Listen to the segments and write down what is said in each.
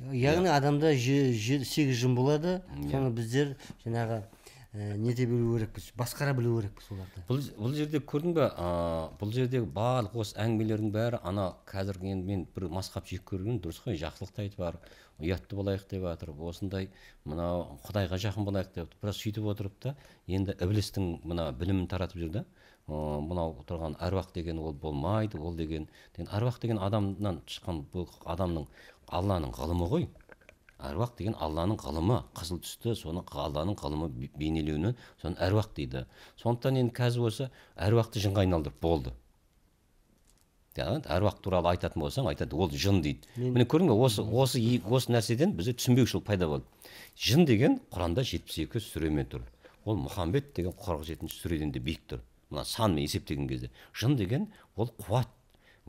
яғни иә. адамда сегіз жын болады соны біздер жаңағы ә, нете білу керекпіз басқара білу керекпіз оларды бұл, бұл жерде көрдің бе ә, бұл жерде барлық осы әңгімелердің бәрі ана қазір енді мен бір масқап жек көрген дұрыс қой жақсылықты айтып жатыр ұятты болайық деп жатыр осындай мынау құдайға жақын болайық деп бірақ сөйтіп отырып та енді іблістің мына білімін таратып жүр да мынау тұрған әруақ деген ол болмайды ол деген деген әруақ деген адамнан шыққан бұл адамның алланың ғылымы ғой әруақ деген алланың ғылымы қызыл түсті соны алланың ғылымы бейнелеуіне соны әруақ дейді сондықтан енді қазір осы әруақты жынға айналдырып болды әруақ туралы айтатын болсаң айтады ол жын дейді міне көрдің бе осы осы осы нәрседен бізде түсінбеушілік пайда болды жын деген құранда жетпіс екі сүремен тұр ол мұхаммед деген қырық жетінші сүреден де биік тұр мына санмен есептеген кезде жын деген ол қуат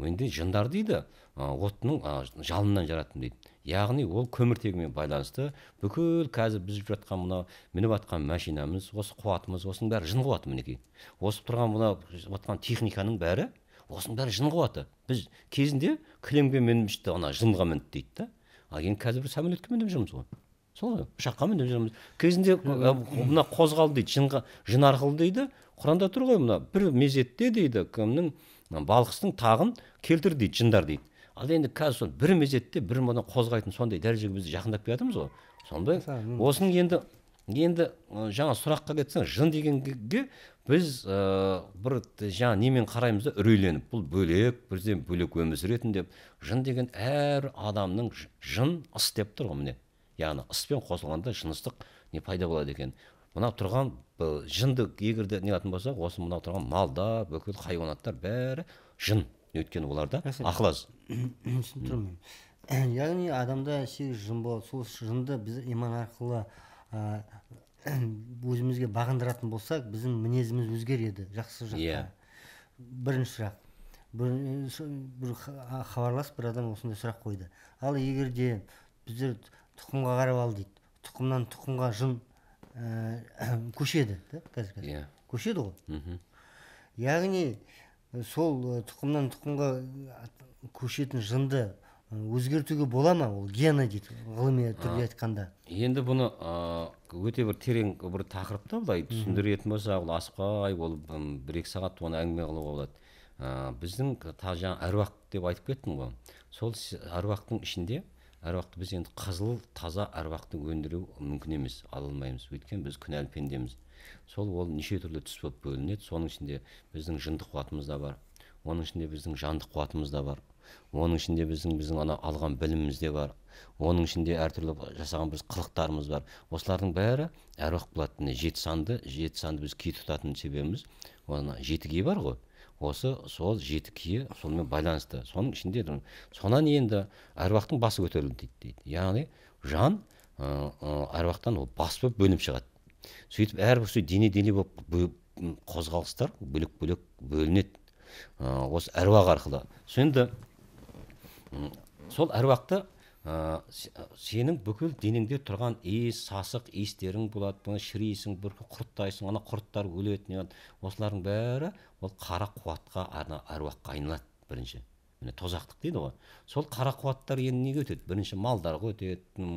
енді жындар дейді оттың жалынынан жараттым дейді яғни ол көміртегімен байланысты бүкіл қазір біз жүріп жатқан мынау мініп жатқан машинамыз осы қуатымыз осының бәрі жын қуаты мінекей осы тұрған мына жатқан техниканың бәрі осының бәрі жын қуаты біз кезінде кілемге мініп ана жынға мінді дейді да ал енді қазір бір самолетке мініп жүрміз ғой сол ұшаққа мініп жүрміз кезінде мына қозғалды дейді жынға жын арқылы дейді құранда тұр ғой мына бір мезетте дейді кімнің балқыстың тағын келтір дейді жындар дейді ал енді қазір сол бір мезетте бір мына қозғайтын сондай дәрежеге біз жақындап келе жатырмыз ғой сондай осының енді енді жаңа сұраққа кетсең жын дегенге біз ә, бір жаңа немен қараймыз да үрейленіп бұл бөлек бірден бөлек өмір сүретін деп жын деген әр адамның жын ыс деп тұр ғой міне яғни ыспен қосылғанда жыныстық не пайда болады екен мына тұрған э, жынды егерде не қылатын болсақ осы мынау тұрған малдар бүкіл хайуанаттар бәрі жын өйткені оларда ақыл э, яғни адамда сегіз жын болады сол жынды біз иман арқылы э, өзімізге бағындыратын болсақ біздің мінезіміз өзгереді жақсы жаққа иә бірінші сұрақ бір, бір хабарлас бір адам осындай сұрақ қойды ал егерде біздер тұқымға қарап ал дейді тұқымнан тұқымға жын Ә, көшеді да қазір иә yeah. көшеді ғой mm -hmm. яғни сол тұқымнан тұқымға көшетін жынды өзгертуге бола ма ол гена дейді ғылыми түрде айтқанда енді бұны өте бір терең бір тақырыпта былай түсіндіретін болсақ ол асықпай ол бір екі сағат оны әңгіме қылуға болады ә, біздің жаңа әруақ деп айтып кеттім ғой сол әруақтың ішінде әруақты біз енді қызыл таза әруақты өндіру мүмкін емес ала алмаймыз өйткені біз күнәлі пендеміз сол ол неше түрлі түс болып бөлінеді соның ішінде біздің жындық қуатымыз да бар оның ішінде біздің жандық қуатымыз да бар оның ішінде біздің біздің ана алған біліміміз де бар оның ішінде әртүрлі жасаған біз қылықтарымыз бар осылардың бәрі әруақ болады жеті санды жеті санды біз күй тұтатын себебіміз оны жетіге бар ғой осы сол жеті кие сонымен байланысты соның ішінде сонан енді әруақтың басы көтерілді дейді дейді яғни жан әруақтан ол бас болып бөлініп шығады сөйтіп әрбір сөйтіп дене дене болып қозғалыстар бөлек бөлек бөлінеді осы әруақ арқылы сонда сол әруақты Ә, ә, сенің бүкіл денеңде тұрған иіс сасық иістерің болады бұны шірейсің бір құрттайсың ана құрттар өледі не осылардың бәрі ол қара қуатқа ана әруаққа айналады бірінші міне тозақтық дейді ғой сол қара қуаттар енді неге өтеді бірінші малдарға өтеді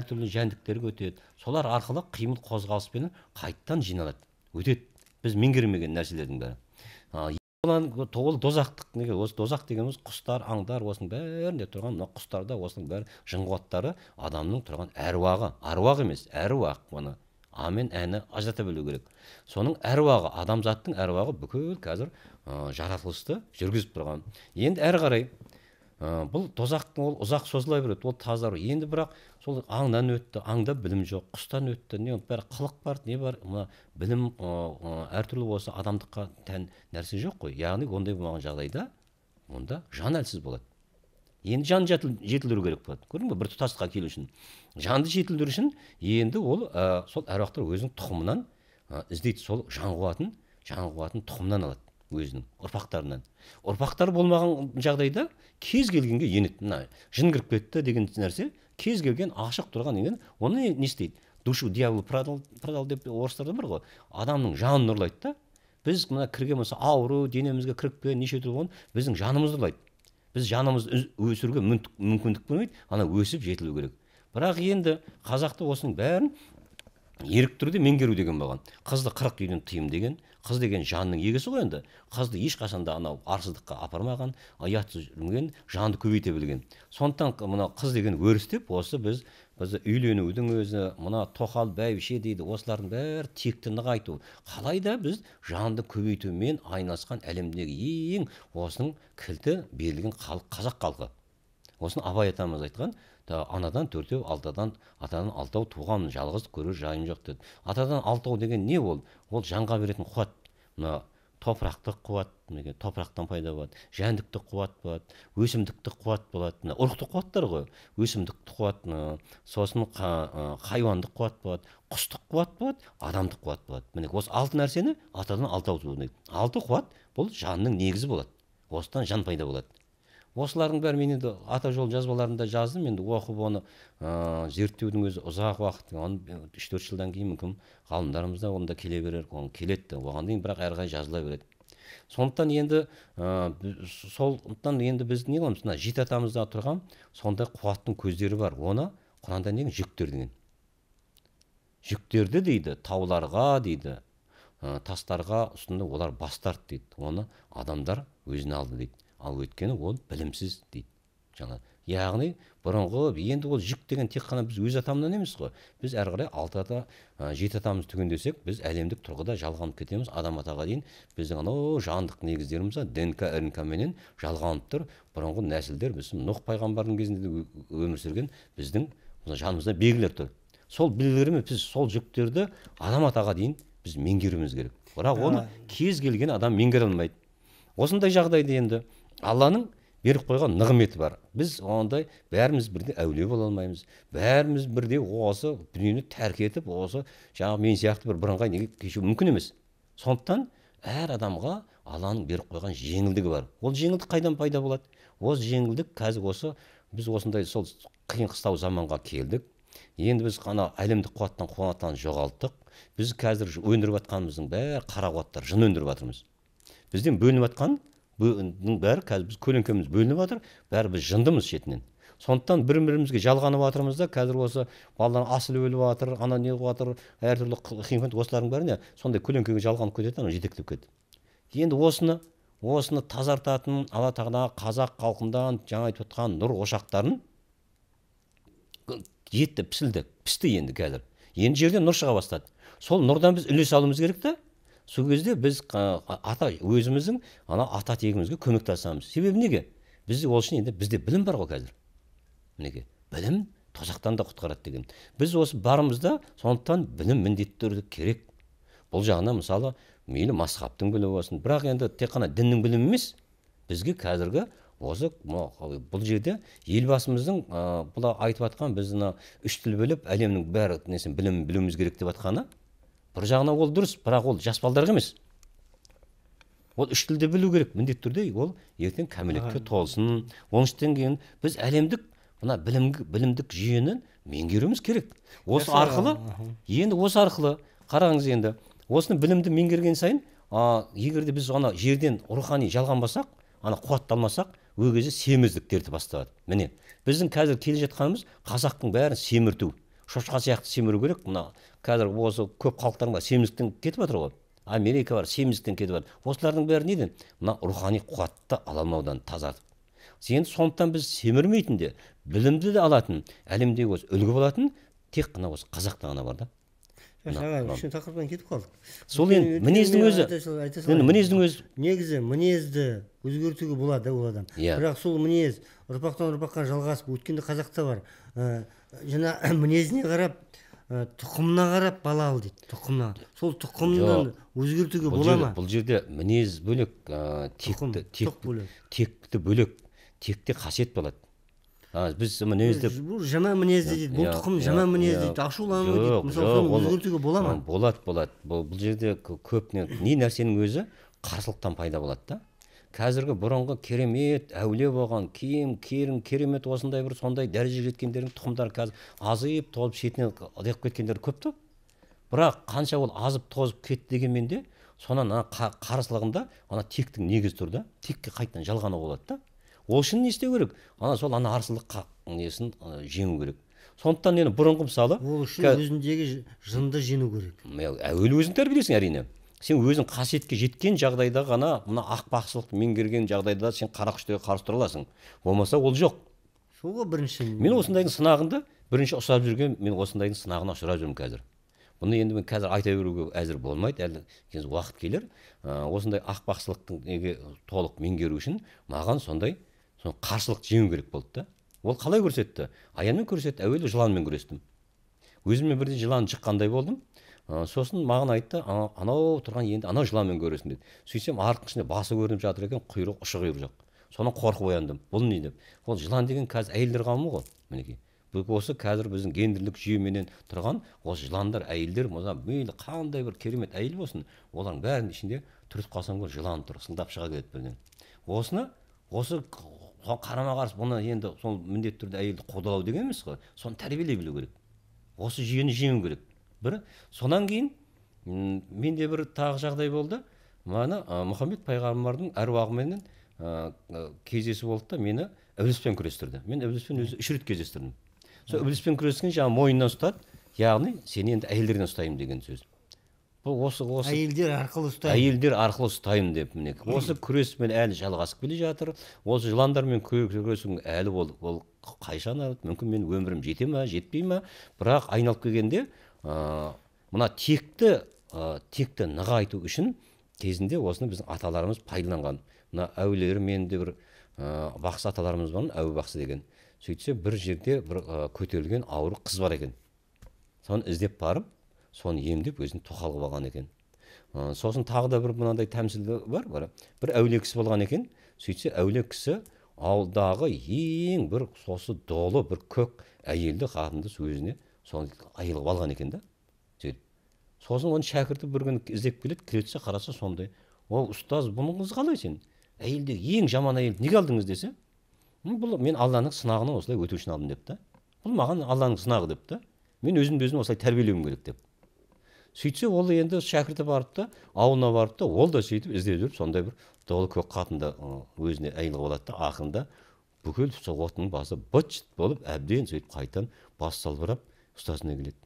әртүрлі жәндіктерге өтеді солар арқылы қимыл қозғалыспен қайттан жиналады өтеді біз меңгермеген нәрселердің бәрі бұлан ол дозақтық неге осы дозақ дегеніміз құстар аңдар осының бәрінде тұрған мына құстарда осының бәрі жын қуаттары адамның тұрған әруағы аруақ емес әруақ оны а мен әні ажырата білу керек соның әруағы адамзаттың әруағы бүкіл қазір ә, жаратылысты жүргізіп тұрған енді әрі қарай ә, бұл тозақтың ол ұзақ созыла береді ол тазару енді бірақ сол аңнан өтті аңда білім жоқ құстан өтті не бәрі қылық бар не бар мына білім әртүрлі осы адамдыққа тән нәрсе жоқ қой яғни ондай болмаған жағдайда онда жан әлсіз болады енді жан жетілдіру керек болады көрдің ба бір тұтастыққа келу үшін жанды жетілдіру үшін енді ол ә, сол әруақтар өзінің тұқымынан ә, іздейді сол жан қуатын жан қуатын тұқымнан алады өзінің ұрпақтарынан ұрпақтар болмаған жағдайда кез келгенге енеді мына жын кіріп кетті деген нәрсе кез келген ашық тұрған неден оны не істейді душу дьявол продал, продал деп орыстарда бар ғой адамның жанын ұрлайды да біз мына кірген болса ауру денемізге кірікпен неше түрлі болған біздің жанымызды ұрлайды біз жанымызды өсіруге мүмкіндік болмайды ана өсіп жетілу керек бірақ енді қазақты осының бәрін ерік түрде меңгеру деген болған қызды қырық үйден тыйым деген қыз деген жанның егесі ғой енді қызды ешқашан да анау арсыздыққа апармаған ұят жүрмеген жанды көбейте білген сондықтан мына қыз деген өрістеп осы біз біз үйленудің өзі мына тоқал бәйбіше дейді осылардың бәрі текті нығайту қалай да біз жанды көбейтумен айналысқан әлемдегі ең осының кілті берілген халық қазақ халқы осыны абай атамыз айтқан анадан төртеу алтадан атадан алтау туған жалғыз көрер жайым жоқ деді атадан алтау деген не ол ол жанға беретін қуат мына топырақтық қуат мінекей топырақтан пайда болады жәндіктік қуат болады өсімдіктік қуат болады мына ұрықтық қуаттар ғой өсімдіктік қуат сосын хайуандық қуат болады құстық қуат болады адамдық қуат болады міне осы алты нәрсені атадан алтау алты қуат бұл жанның негізі болады осыдан жан пайда болады осылардың бәрін мен енді ата жол жазбаларында жаздым енді оқып оны ә, зерттеудің өзі ұзақ уақыт оны үш төрт жылдан кейін мүмкін ғалымдарымыз да оны да келе берер оны келеді де оған дейін бірақ әрі қарай жазыла береді сондықтан енді ә, сондықтан енді біз не қыламыз мына жеті атамызда тұрған сондай қуаттың көздері бар оны құранда не жүктер деген жүктерді дейді тауларға дейді ә, тастарға ұсынды олар бас тартты дейді оны адамдар өзіне алды дейді ал өйткені ол білімсіз дейді жаңа яғни бұрынғы енді ол жүк деген тек қана біз өз атамнан емес қой біз әрі қарай алты ата ә, жеті атамыз түгендесек біз әлемдік тұрғыда жалғанып кетеміз адам атаға дейін біздің анау жандық негіздеріміз днк рнк менен жалғанып тұр бұрынғы нәсілдер біз нұх пайғамбардың кезінде өмір сүрген біздің жанымызда белгілер тұр сол белгілермен біз сол жүктерді адам атаға дейін біз меңгеруіміз керек бірақ ә. оны кез келген адам меңгере алмайды осындай жағдайда енді алланың беріп қойған нығметі бар біз ондай бәріміз бірдей әулие бола алмаймыз бәріміз бірдей осы дүниені тәрк етіп осы жаңағы мен сияқты бір бірыңғай неге кешу мүмкін емес сондықтан әр адамға алланың беріп қойған жеңілдігі бар ол жеңілдік қайдан пайда болады ол жеңілдік қазір осы біз осындай сол қиын қыстау заманға келдік енді біз ана әлемдік қуаттан қуаттан жоғалттық біз қазір өндіріп жатқанымыздың бәрі қара қуаттар жын өндіріп жатырмыз бізден бөлініп жатқан бұның бәрі қазір біз көлеңкеміз бөлініп жатыр бәрі біз жындымыз шетінен сондықтан бір бірімізге жалғанып жатырмыз да қазір осы балалар асыл өліп жатыр ана не қылып жатыр әртүрлі қиын осылардың бәріне сондай көлеңкеге жалғанып кетеді ана жетектеп кетті енді осыны осыны тазартатын алла тағала қазақ халқындан жаңа айтып отқан нұр ошақтарын жетті пісілді пісті енді қазір енді жерден нұр шыға бастады сол нұрдан біз үлес алуымыз керек та сол кезде біз ата өзіміздің ана ата тегімізге көмектесамыз себебі неге біз ол үшін енді бізде білім бар ғой қазір мінекей білім тозақтан да құтқарады деген біз осы барымызда сондықтан білім міндетті түрде керек бұл жағынан мысалы мейлі масхабтың білімі болсын бірақ енді тек қана діннің білімі емес бізге қазіргі осы бұл жерде елбасымыздың ә, бұл айтып жатқан біз мына үш тіл біліп әлемнің бәрі несін білімін білуіміз керек деп жатқаны бір жағынан ол дұрыс бірақ ол жас балдарға емес ол үш тілді білу керек міндетті түрде ол ертең кәмелетке толсын оның үстінен кейін біз әлемдік мына білім білімдік жүйені меңгеруіміз керек осы арқылы енді осы арқылы қараңыз енді осыны білімді меңгерген сайын а, егер де біз ана жерден рухани жалғанбасақ ана қуатталмасақ ол кезде семіздік дерті басталады міне біздің қазір келе жатқанымыз қазақтың бәрін семірту шошқа сияқты семіру керек мына қазір осы көп халықтардың бәрі семіздіктен кетіп жатыр ғой америка бар семіздіктен кетіп жатыр осылардың бәрі неден мына рухани қуатты ала алмаудан тазартып енді сондықтан біз семірмейтін де білімді де алатын әлемдегі осы үлгі болатын тек қана осы қазақта ғана бар да жаңа тақырыптан кетіп қалдық сол енді мінездің өзі енді мінездің өзі негізі мінезді өзгертуге болады ол адам иә бірақ сол мінез ұрпақтан ұрпаққа жалғасып өткенде қазақта бар жаңа мінезіне қарап тұқымына қарап бала ал дейді тұқымына сол тұқымнан өзгертуге бола ма бұл жерде мінез бөлек ә, текті тек, текті бөлек текте қасиет болады а, біз мінезді бұл жаман мінез дейді бұл тұқым жаман мінез дейді ашулану дейді мысалы соны өзгертуге бола ма болады болады бұл жерде көп не нәрсенің өзі қарсылықтан пайда болады да қазіргі бұрынғы керемет әуле болған киім керім керемет осындай бір сондай дәрежеге жеткендердің тұқымдары қазір азып толып шетінен ылғып кеткендер көп та бірақ қанша ол азып тозып кетті дегенмен де сонан ана қарсылығында ана тектің негізі тұр да текке қайтадан жалғануға болады да ол үшін не істеу керек ана сол ана арсылдық несін жеңу керек сондықтан енді бұрынғы мысалы ол үшін өзіндегі жынды жеңу керек әуелі өзің тәрбиелейсің әрине сен өзің қасиетке жеткен жағдайда ғана мына бақсылықты меңгерген жағдайда сен қара күштерге қарсы тұра аласың болмаса ол жоқ сол ғой бірінші мен осындайдың сынағында бірінші ұсап жүрген мен осындайдың сынағына ұшырап жүрмін қазір бұны енді мен қазір айта беруге әзір болмайды әлі уақыт келер ә, осындай бақсылықтың неге толық меңгеру үшін маған сондай сол қарсылықты жеңу керек болды да ол қалай көрсетті аянмен көрсетті әуелі жыланмен күрестім өзіме бірден жылан жыққандай болдым сосын маған айтты анау тұрған енді анау жыланмен көресің деді сөйтсем арықтың ішінде басы көрініп жатыр екен құйрық ұшы құйрық жоқ содан қорқып ояндым бұл не деп ол жылан деген қазір әйелдер қауымы ғой мінекей осы қазір біздің гендерлік жүйеменен тұрған осы жыландар әйелдер мейлі қандай бір керемет әйел болсын олардың бәрінің ішінде түртіп қалсаң ғой жылан тұр сылдап шыға келеді бірден осыны осы қарама қарсы бұны енді сол міндетті түрде әйелді қудалау деген емес қой соны тәрбиелей білу керек осы жүйені жеңу керек бір содан кейін менде бір тағы жағдай болды мана ә, мұхаммед пайғамбардың әруағыменен ә, кездесу болды да мені ібіліспен күрестірді мен ібіліспен өзі үш рет кездестірдім сол ібіліспен күрескен жаңағы мойнынан ұстады яғни сені енді әйелдерден ұстаймын деген сөз бұл осы осы әйелдер арқылы ұстаймын әйелдер арқылы ұстаймын деп міне осы күрес мен әлі жалғасып келе жатыр осы жыландармен күресу әлі ол ол қайшан мүмкін мен өмірім жете ма жетпей ма бірақ айналып келгенде ә, мына текті ә, текті нығайту үшін кезінде осыны біздің аталарымыз пайдаланған мына әулиелермен де бір ә, бақсы аталарымыз бар әу бақсы деген сөйтсе бір жерде бір ә, көтерілген ауыр қыз бар екен соны іздеп барып соны емдеп өзін тоқал қылып алған екен ә, сосын тағы да бір мынандай тәмсіл бар бір, бір әулие кісі болған екен сөйтсе әулие кісі ауылдағы ең бір сосы долы бір көк әйелді қатынды өзіне соны қылып алған екен да жігіт сосын оның шәкірті бір күні іздеп келеді кіреді қараса сондай ол ұстаз бұныңыз қалай сен әйелде ең жаман әйелді неге алдыңыз десе бұл мен алланың сынағынан осылай өту үшін алдым деп та бұл маған алланың сынағы деп та мен өзімді өзім осылай тәрбиелеуім керек деп сөйтсе ол енді шәкірті барды да ауылына барды да ол да сөйтіп іздеп жүріп сондай бір долы көк қатынды өзіне әйел алады да ақырында бүкіл сол отының басы быт болып әбден сөйтіп қайтадан бас салбырап ұстазына келеді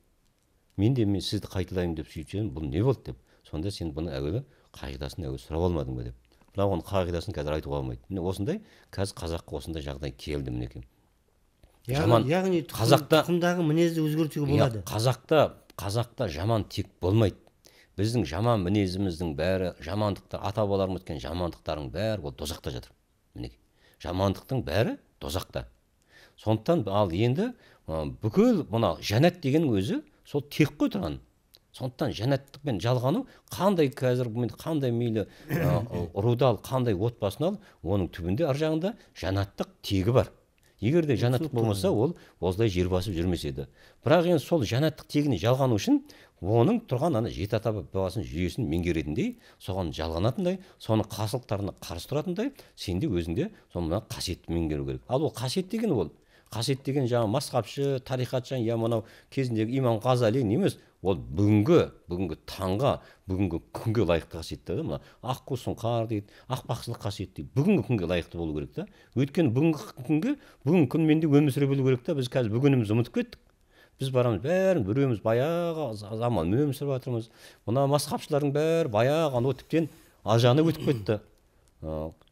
мен де мен сізді қайталаймын деп сөйтсем бұл не болды деп сонда сен бұны әуелі қағидасын әуелі сұрап алмадың ба деп бірақ оның қағидасын қазір айтуға болмайды міне осындай қазір қазаққа осындай жағдай келді мінекей яғни қазақта тұқымдағы мінезді өзгертуге иә, болады қазақта қазақта жаман тек болмайды біздің жаман мінезіміздің бәрі жамандықтар ата бабаларымыз өткен жамандықтардың бәрі ол дозақта жатыр мінекей жамандықтың бәрі дозақта сондықтан ал енді ә, бүкіл мына жәннат деген өзі сол тек қой тұрған сондықтан жәннаттық жалғану қандай қазір қандай мейлі руды ал қандай отбасын ал оның түбінде ар жағында жәннаттық тегі бар егер де жәннаттық болмаса ол осылай жер басып жүрмес еді бірақ енді сол жәннаттық тегіне жалғану үшін оның тұрған ана жеті ата бабасының жүйесін меңгеретіндей соған жалғанатындай соның қасылықтарына қарсы тұратындай сенде өзіңде сол мына қасиетті меңгеру керек ал ол қасиет деген ол қасиет деген жаңағы масқапшы тарихатшы я иә, мынау кезіндегі имам ғазали емес ол бүгінгі бүгінгі таңға бүгінгі күнге лайықты қасиеттер да мына аққу сұңқар дейді ақпақшылық қасиет дейді бүгінгі күнге лайықты болу керек та өйткені бүгінгі күнге бүгінгі күнмен де өмір сүре білу керек та біз қазір бүгінімізді ұмытып кеттік біз барамыз бәрін біреуіміз баяғы заманмен өмір сүріп жатырмыз мына масқапшылардың бәрі баяғы анау тіптен ажаны өтіп кетті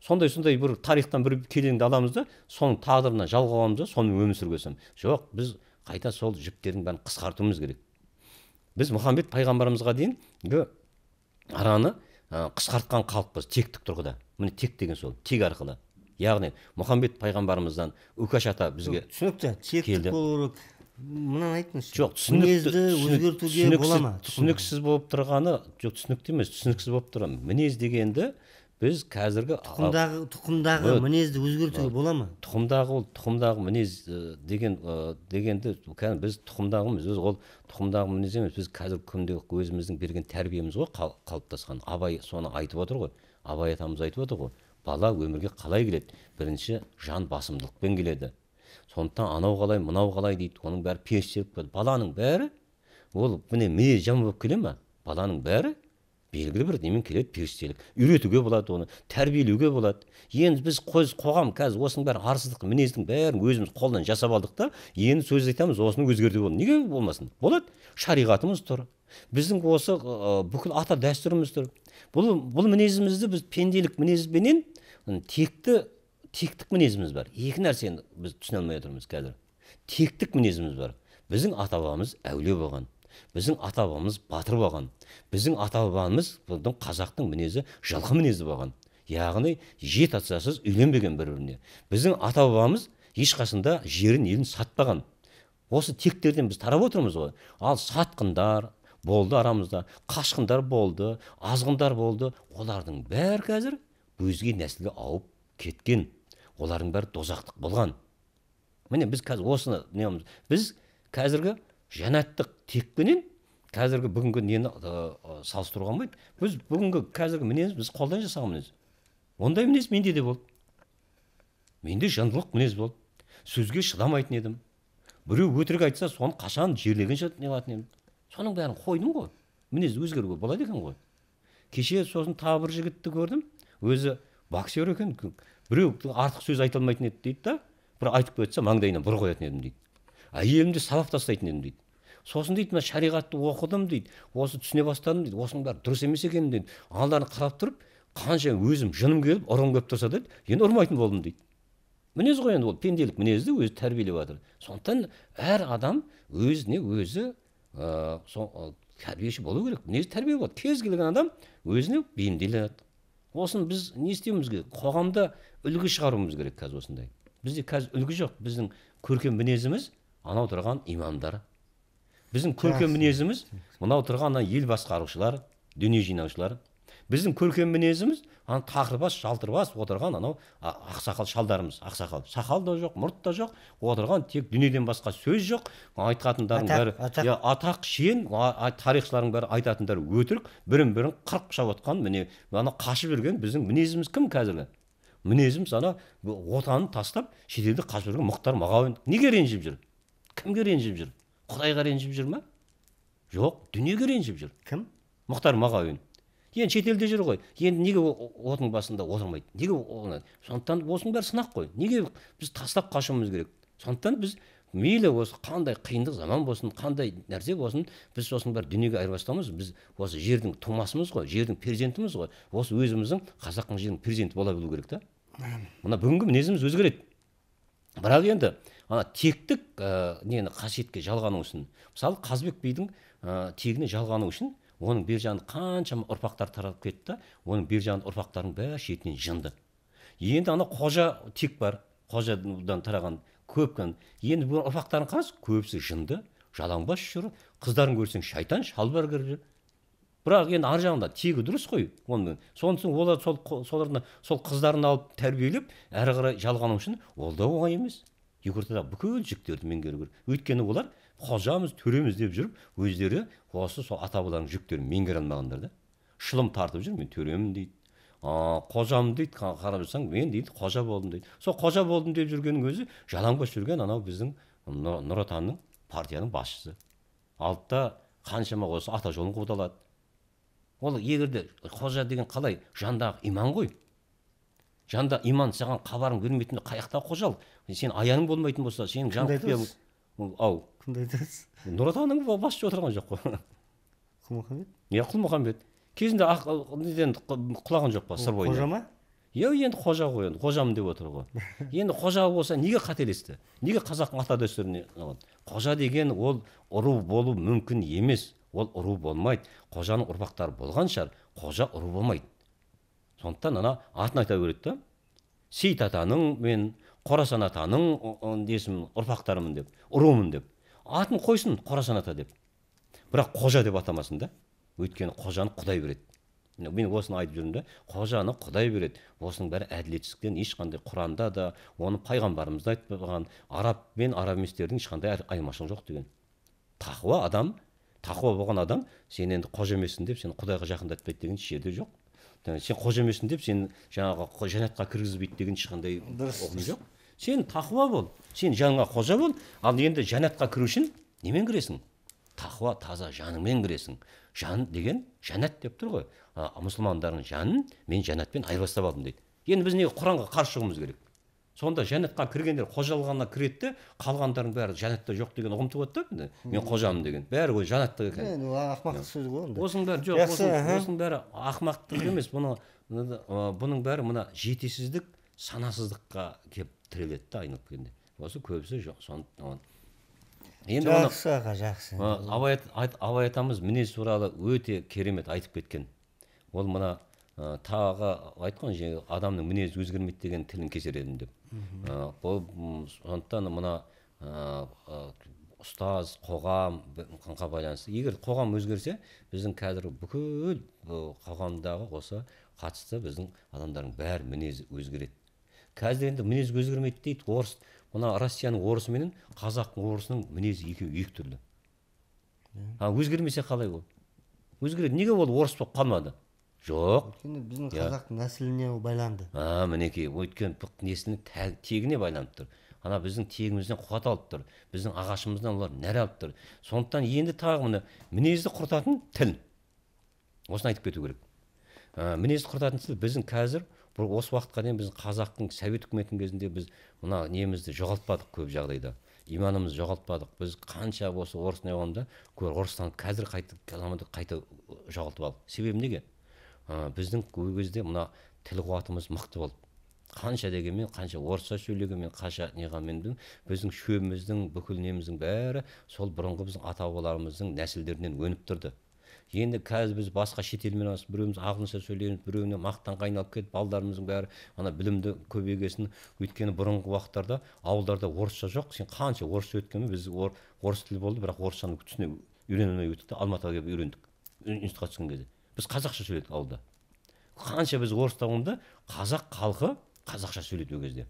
сондай сондай бір тарихтан бір келеңді аламыз да соның тағдырына аламыз да сонымен өмір сүріп жоқ біз қайта сол жіптердің бәрін қысқартуымыз керек біз мұхаммед пайғамбарымызға дейінгі араны ә, қысқартқан халықпыз тектік тұрғыда міне тек деген сол тек арқылы яғни мұхаммед пайғамбарымыздан үкаш ата бізге түсінікті тектік болу керек мынаны айтыңызшы жоқ мінезді өзгертуге бола ма түсініксіз болып тұрғаны жоқ түсінікті емес түсініксіз болып тұр мінез дегенді біз қазіргі тұқымдағы тұқымдағы мінезді өзгертуге бола ма тұқымдағы ол тұқымдағы мінез э, деген э, дегенді біз тұқымдағымыз өз ол тұқымдағы мінез емес біз қазіргі күнде өзіміздің берген тәрбиеміз ғой қалыптасқан абай соны айтып отыр ғой абай атамыз айтып отыр ғой бала өмірге қалай келеді бірінші жан басымдылықпен келеді сондықтан анау қалай мынау қалай дейді оның бәрі періштелік баланың бәрі ол міне мінез жаман болып келе ма баланың бәрі белгілі бір немен келеді періштелік үйретуге болады оны тәрбиелеуге болады енді біз қоз қоғам қазір осының бәрі арсыздық мінездің бәрін өзіміз қолдан жасап алдық та енді сөз айтамыз осыны өзгерту неге болмасын болады шариғатымыз тұр біздің осы ә, бүкіл ата дәстүріміз тұр бұл бұл мінезімізді біз пенделік мінезбенен текті тектік мінезіміз бар екі нәрсені біз түсіне алмай отырмыз қазір тектік мінезіміз бар біздің ата бабамыз әулие болған біздің ата бабамыз батыр болған біздің ата бабамыз қазақтың мінезі жылқы мінезі болған яғни жеті атасыз үйленбеген бір біріне біздің ата бабамыз ешқашанда жерін елін сатпаған осы тектерден біз тарап отырмыз ғой ал сатқындар болды арамызда қашқындар болды азғындар болды олардың бәрі қазір өзге нәсілге ауып кеткен олардың бәрі дозақтық болған міне біз қазір осыны біз қазіргі жәннаттық текпенен қазіргі бүгінгі нені салыстыруға болмайды біз бүгінгі қазіргі мінез біз қолдан жасаған мінез ондай мінез менде де болды менде жындылық мінез болды сөзге шыдамайтын едім біреу өтірік айтса соны қашан жерлегенше неғылатын едім соның бәрін қойдым ғой мінез өзгеруге болады екен ғой кеше сосын тағы бір жігітті көрдім өзі боксер екен біреу артық сөз айта алмайтын еді дейді да бір айтып кетсе маңдайынан бір қоятын едім дейді әйелімді сабап тастайтын едім дейді сосын дейді мына шариғатты оқыдым дейді осы түсіне бастадым дейді осының бәрі дұрыс емес екен дейді алдарын қарап тұрып қанша өзім жыным келіп ұрғым келіп тұрса да енді ұрмайтын болдым дейді мінез ғой енді ол пенделік мінезді өзі тәрбиелеп жатыр сондықтан әр адам өзіне өзі ә, тәрбиеші болу керек мінез тәрбие болады кез келген адам өзіне бейімделеді осыны біз не істеуіміз керек қоғамда үлгі шығаруымыз керек қазір осындай бізде қазір үлгі жоқ біздің көркем мінезіміз анау тұрған имамдар біздің көркем мінезіміз мынау тұрған ана ел басқарушылар дүние жинаушылар біздің көркем мінезіміз ана тақырбас жалтырбас отырған анау ақсақал шалдарымыз ақсақал сақал да жоқ мұрт та жоқ отырған тек дүниеден басқа сөз жоқ айтқатындардың бәрі атақ, атақ шен тарихшылардың бәрі айтатындары өтірік бірін бірін қырып құшап отқан міне ана қашып жүрген біздің мінезіміз кім қазіргі мінезіміз ана отанын тастап шетелде қашып жүрген мұхтар мағауин неге ренжіп жүр кімге ренжіп жүр құдайға ренжіп жүр ма жоқ дүниеге ренжіп жүр кім мұхтар мағауин енді шетелде жүр ғой енді неге отың басында отырмайды неге сондықтан осының бәрі сынақ қой неге біз тастап қашуымыз керек сондықтан біз мейлі осы қандай қиындық заман болсын қандай нәрсе болсын біз сосын бәрі дүниеге айырбастауымыз біз осы жердің тумасымыз ғой жердің перзентіміз ғой осы өзіміздің қазақтың жерінің перзенті бола білу керек та мына бүгінгі мінезіміз өзгереді бірақ енді ана тектік ә, нені қасиетке жалғану үшін мысалы қазыбек бидің ә, тегіне жалғану үшін оның бер жағында қаншама ұрпақтар таралып кетті оның бер жағында ұрпақтарының бәрі шетінен жынды енді ана қожа тек бар қожадан тараған көп енді бұл ұрпақтарың қарасы көбісі жынды жалаңбас жүр қыздарын көрсең шайтан шалбар кіріп жүр бірақ енді ар жағында тегі дұрыс қой оны сонысын олар сол сол қыздарын алып тәрбиелеп әрі қарай жалғану үшін ол да оңай емес елордада бүкіл жүктерді меңгеру керек өйткені олар қожамыз төреміз деп жүріп өздері осы сол ата бабаларының жүктерін меңгере алмағандар да шылым тартып жүр мен төремін дейді қожамын дейді қарап жүрсаң мен дейді қожа болдым дейді сол қожа болдым деп жүргеннің өзі жалаңбас жүрген анау біздің нұр отанның партияның басшысы алдыда қаншама осы ата жолын қудалады ол егерде қожа деген қалай жандағы иман ғой жанда иман саған хабарын бермейтін қай жақтағы қожал сен аяның болмайтын болса сенің жан ау кімді айтасыз нұр отанның басшы отырған жоқ қой құлмұхаммед иә құлмұхаммед кезінде неден құлаған жоқ па сыр бойына қожа ма иә енді қожа ғой енді қожамын деп отыр ғой енді қожа болса неге қателесті неге қазақтың ата дәстүріне қожа деген ол ұру болу мүмкін емес ол ұру болмайды қожаның ұрпақтары болған шығар қожа ұру болмайды сондықтан ана атын айта береді да сейіт атаның мен қорасан атаның несімін ұрпақтарымын деп ұрумын деп атын қойсын қорасан ата деп бірақ қожа деп атамасын да өйткені қожаны құдай береді мен осыны айтып жүрмін да қожаны құдай береді осының бәрі әділетсіздіктен ешқандай құранда да оны пайғамбарымыз да айтпаған араб мен араб еместердің ешқандай айырмашылығы жоқ деген тақуа адам тақуа болған адам сен енді қожа емессің деп сені құдайға жақындатпайды деген еш жерде жоқ сен қожа емессің деп сен жаңағы жәннатқа кіргізбейді деген ешқандай дұрыс ұғым жоқ сен тақуа бол сен жаныңа қожа бол ал енді жәннатқа кіру үшін немен кіресің тақуа таза жаныңмен кіресің жан деген жәннат деп тұр ғой мұсылмандардың жанын мен жәннатпен айырбастап алдым дейді енді біз неге құранға қарсы шығуымыз керек сонда жәннатқа кіргендер қожалығына кіреді де қалғандарының бәрі жәннатта жоқ деген ұғым туады да мен қожамын деген бәрі өзі жәннатта екен енді ақымақтық сөз ғой онда осының бәрі жоқ осының бәрі ақымақтық емес бұны бұның бәрі мына жетесіздік санасыздыққа келіп тіреледі да айналып келгенде осы көбісі жоқ сондықтан енді жақсы аға жақсы абай абай атамыз мінез туралы өте керемет айтып кеткен ол мына ә, тағы айтқан же адамның мінезі өзгермейді деген тілін кесер едім деп ә, бұл сондықтан мына ә, ұстаз қоғам қанға байланысты егер қоғам өзгерсе біздің қазір бүкіл қоғамдағы осы қатысты біздің адамдардың бәрі мінезі өзгереді қазір енді мінез өзгермейді дейді орыс мына россияның орысы менен қазақтың орысының мінезі екеуі екі түрлі иә. а өзгермесе қалай ол өзгереді неге ол орыс болып қалмады жоқ өйткені біздің иә. қазақтың нәсіліне байланды а мінекей өйткені несіне тегіне байланып тұр ана біздің тегімізден қуат алып тұр біздің ағашымыздан олар нәр алып тұр сондықтан енді тағы міне мінезді құртатын тіл осыны айтып кету керек ә, мінезді құртатын тіл біздің қазір бұл осы уақытқа дейін біздің қазақтың совет үкіметінің кезінде біз мына немізді жоғалтпадық көп жағдайда иманымызды жоғалтпадық біз қанша осы орыс не орыстан қазір қайта қайта жоғалтып алдық себебі неге ә, біздің ол кезде мына тіл қуатымыз мықты болды қанша дегенмен қанша орысша сөйлегенмен қанша неғанмен біздің шөбіміздің бүкіл неміздің бәрі сол бұрынғы біздің ата бабаларымыздың нәсілдерінен өніп тұрды енді қазір біз басқа шетелмен алысып біреуіміз ағылшынша сөйлейміз біреуіне мақтанға айналып кетіп балдарымыздың бәрі ана білімді көбейгесін өйткені бұрынғы уақыттарда ауылдарда орысша жоқ сен қанша орысша өткенмен біз ор, орыс тілі болды бірақ орысшаны түсіне үйрене алмай өттік та алматыға келіп үйрендік институтқа түскен кезде біз қазақша сөйледік ауылда қанша біз орыста тауында қазақ халқы қазақша сөйледі ол кезде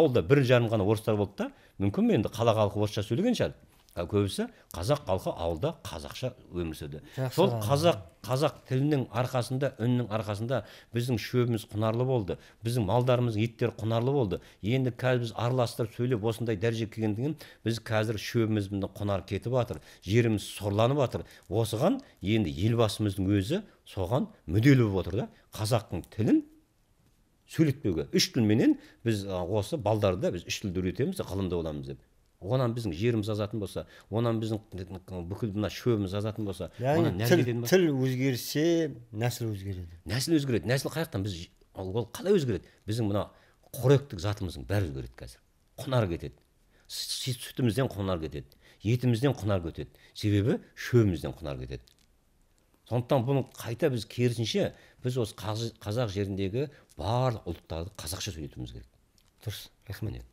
ауылда бір жарым ғана орыстар болды да мүмкін енді қала халқы орысша сөйлеген шығар көбісі қазақ халқы ауылда қазақша өмір сүрді сол қазақ қазақ тілінің арқасында үннің арқасында біздің шөбіміз құнарлы болды біздің малдарымыз еттер құнарлы болды енді қазір біз араластырып сөйлеп осындай дәрежеге келгендіктен біз қазір шөбіміз құнар кетіп жатыр жеріміз сорланып жатыр осыған енді елбасымыздың өзі соған мүдделі болып отыр да қазақтың тілін сөйлетпеуге үш тілменен біз осы балдарды біз үш тілді үйретеміз ғылымды боламыз деп онан біздің жеріміз азатын болса онан біздің бүкіл мына шөбіміз азатын болса яғни тіл, тіл өзгерсе нәсіл өзгереді нәсіл өзгереді нәсіл қай жақтан біз ол қалай өзгереді біздің мына қоректік затымыздың бәрі өзгереді қазір құнар кетеді сүтімізден құнар кетеді етімізден құнар кетеді себебі шөбімізден құнар кетеді сондықтан бұны қайта біз керісінше біз осы қазақ жеріндегі барлық ұлттарды қазақша сөйлетуіміз керек дұрыс рахмет